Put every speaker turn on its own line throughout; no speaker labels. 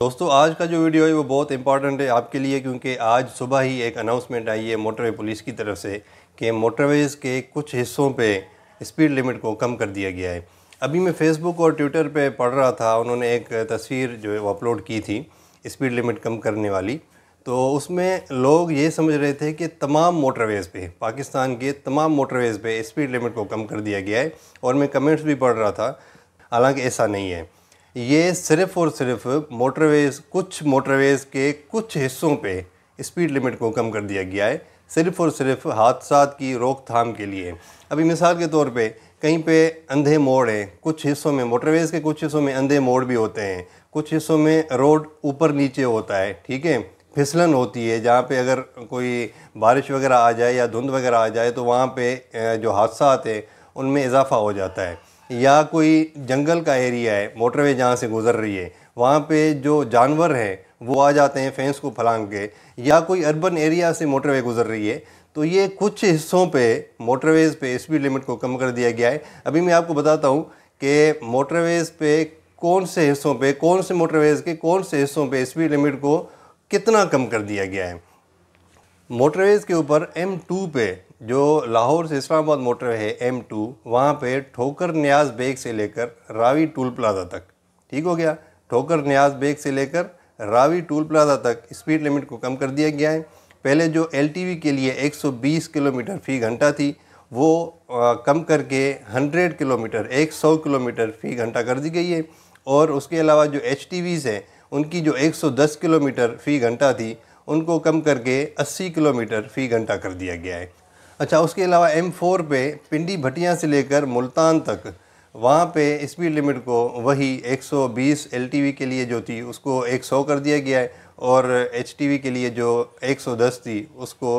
दोस्तों आज का जो वीडियो है वो बहुत इंपॉर्टेंट है आपके लिए क्योंकि आज सुबह ही एक अनाउंसमेंट आई है मोटरवे पुलिस की तरफ से कि मोटरवेज़ के कुछ हिस्सों पे स्पीड लिमिट को कम कर दिया गया है अभी मैं फेसबुक और ट्विटर पे पढ़ रहा था उन्होंने एक तस्वीर जो है वो अपलोड की थी स्पीड लिमिट कम करने वाली तो उसमें लोग ये समझ रहे थे कि तमाम मोटरवेज़ पे पाकिस्तान के तमाम मोटरवेज़ पे स्पीड लिमिट को कम कर दिया गया है और मैं कमेंट्स भी पढ़ रहा था हालांकि ऐसा नहीं है ये सिर्फ और सिर्फ मोटरवेज कुछ मोटरवेज के कुछ हिस्सों पे स्पीड लिमिट को कम कर दिया गया है सिर्फ और सिर्फ हादसा की रोकथाम के लिए अभी मिसाल के तौर पे कहीं पे अंधे मोड़ हैं कुछ हिस्सों में मोटरवेज के कुछ हिस्सों में अंधे मोड़ भी होते हैं कुछ हिस्सों में रोड ऊपर नीचे होता है ठीक है फिसलन होती है जहाँ पे अगर कोई बारिश वगैरह आ जाए या धुंध वगैरह आ जाए तो वहाँ पे जो हादसा आते हैं उनमें इजाफा हो जाता है या कोई जंगल का एरिया है मोटरवे जहाँ से गुजर रही है वहाँ पे जो जानवर हैं वो आ जाते हैं फेंस को फलांग के या कोई अर्बन एरिया से मोटरवे गुजर रही है तो ये कुछ हिस्सों पे मोटरवेज़ पे स्पीड लिमिट को कम कर दिया गया है अभी मैं आपको बताता हूँ कि मोटरवेज़ पे कौन से हिस्सों पे कौन से मोटरवेज़ के कौन से हिस्सों पे स्पीड लिमिट को कितना कम कर दिया गया है मोटरवेज के ऊपर M2 पे जो लाहौर से इस्लामाबाद मोटरवे है M2 वहाँ पर ठोकर न्याज बेग से लेकर रावी टूल प्लाजा तक ठीक हो गया ठोकर न्याज बेग से लेकर रावी टूल प्लाजा तक स्पीड लिमिट को कम कर दिया गया है पहले जो एल के लिए 120 किलोमीटर फी घंटा थी वो आ, कम करके 100 किलोमीटर 100 किलोमीटर फी घंटा कर दी गई है और उसके अलावा जो एच हैं उनकी जो 110 किलोमीटर फी घंटा थी उनको कम करके 80 किलोमीटर फ़ी घंटा कर दिया गया है अच्छा उसके अलावा एम फोर पे पिंडी भटिया से लेकर मुल्तान तक वहाँ पे स्पीड लिमिट को वही 120 एलटीवी के लिए जो थी उसको 100 कर दिया गया है और एचटीवी के लिए जो 110 थी उसको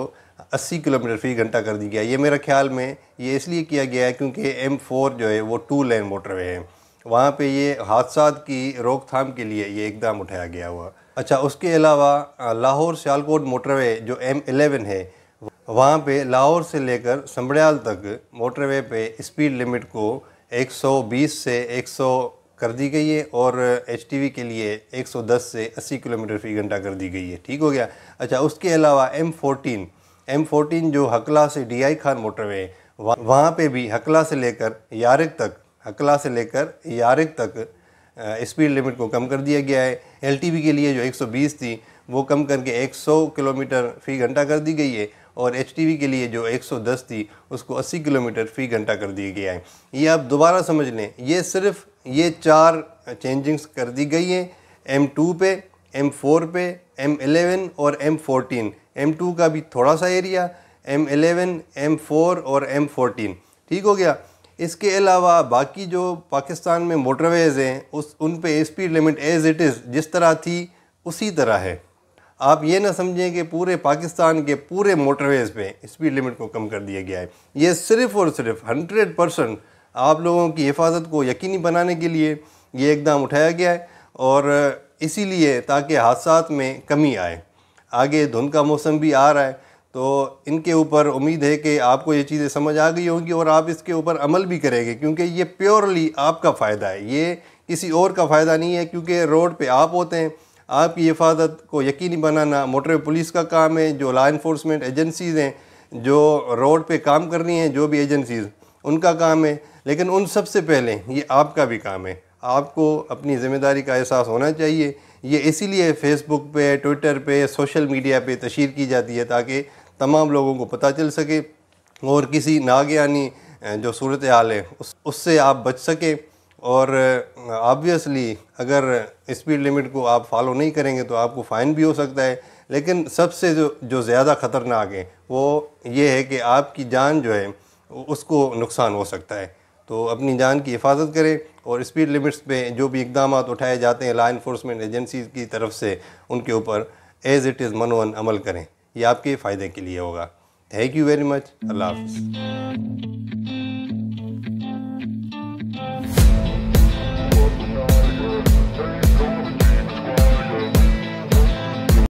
80 किलोमीटर फ़ी घंटा कर दिया गया ये मेरा ख्याल में ये इसलिए किया गया है क्योंकि एम फोर जो है वो टू लेन मोटरवे है वहाँ पे ये हादसा की रोकथाम के लिए ये इकदाम उठाया गया हुआ अच्छा उसके अलावा लाहौर सियालकोट मोटरवे जो एम एलेवन है वहाँ पे लाहौर से लेकर संबड़ियाल तक मोटरवे पे स्पीड लिमिट को 120 से 100 कर दी गई है और एच के लिए 110 से 80 किलोमीटर फी घंटा कर दी गई है ठीक हो गया अच्छा उसके अलावा एम फोटीन एम फोटीन जो हकला से डी आई खान मोटरवे वहाँ पे भी हकला से लेकर यारक तक अकला से लेकर यारिक तक स्पीड लिमिट को कम कर दिया गया है एल के लिए जो 120 थी वो कम करके 100 किलोमीटर फ़ी घंटा कर दी गई है और एच के लिए जो 110 थी उसको 80 किलोमीटर फ़ी घंटा कर दिया गया है ये आप दोबारा समझ लें ये सिर्फ ये चार चेंजिंग्स कर दी गई हैं एम टू पे एम फोर पे एम एलेवन और एम फोटीन एम टू का भी थोड़ा सा area M eleven M four और एम फोटीन ठीक हो गया इसके अलावा बाकी जो पाकिस्तान में मोटरवेज़ हैं उस उन पे speed limit as it is जिस तरह थी उसी तरह है आप ये ना समझें कि पूरे पाकिस्तान के पूरे मोटरवेज़ पे स्पीड लिमिट को कम कर दिया गया है ये सिर्फ़ और सिर्फ हंड्रेड परसेंट आप लोगों की हिफाजत को यकीनी बनाने के लिए ये एकदम उठाया गया है और इसीलिए ताकि हादसा में कमी आए आगे धुंध का मौसम भी आ रहा है तो इनके ऊपर उम्मीद है कि आपको ये चीज़ें समझ आ गई होंगी और आप इसके ऊपर अमल भी करेंगे क्योंकि ये प्योरली आपका फ़ायदा है ये किसी और का फ़ायदा नहीं है क्योंकि रोड पे आप होते हैं आपकी हिफाजत को यकीनी बनाना मोटर पुलिस का काम है जो लॉ इन्फोर्समेंट एजेंसीज़ हैं जो रोड पे काम कर रही हैं जो भी एजेंसीज़ उनका काम है लेकिन उन सबसे पहले ये आपका भी काम है आपको अपनी ज़िम्मेदारी का एहसास होना चाहिए ये इसीलिए फेसबुक पे ट्विटर पे सोशल मीडिया पे तशहर की जाती है ताकि तमाम लोगों को पता चल सके और किसी नागयानी जो सूरत हाल है उस उससे आप बच सकें और ऑबियसली अगर स्पीड लिमिट को आप फॉलो नहीं करेंगे तो आपको फ़ाइन भी हो सकता है लेकिन सबसे जो जो ज़्यादा ख़तरनाक है वो ये है कि आपकी जान जो है उसको नुकसान हो सकता है तो अपनी जान की हिफाजत करें और स्पीड लिमिट्स पे जो भी इकदाम उठाए जाते हैं ला इन्फोर्समेंट एजेंसी की तरफ से उनके ऊपर एज़ इट इज़ मनोअन अमल करें ये आपके फ़ायदे के लिए होगा थैंक यू वेरी मच अल्लाह हाफिज़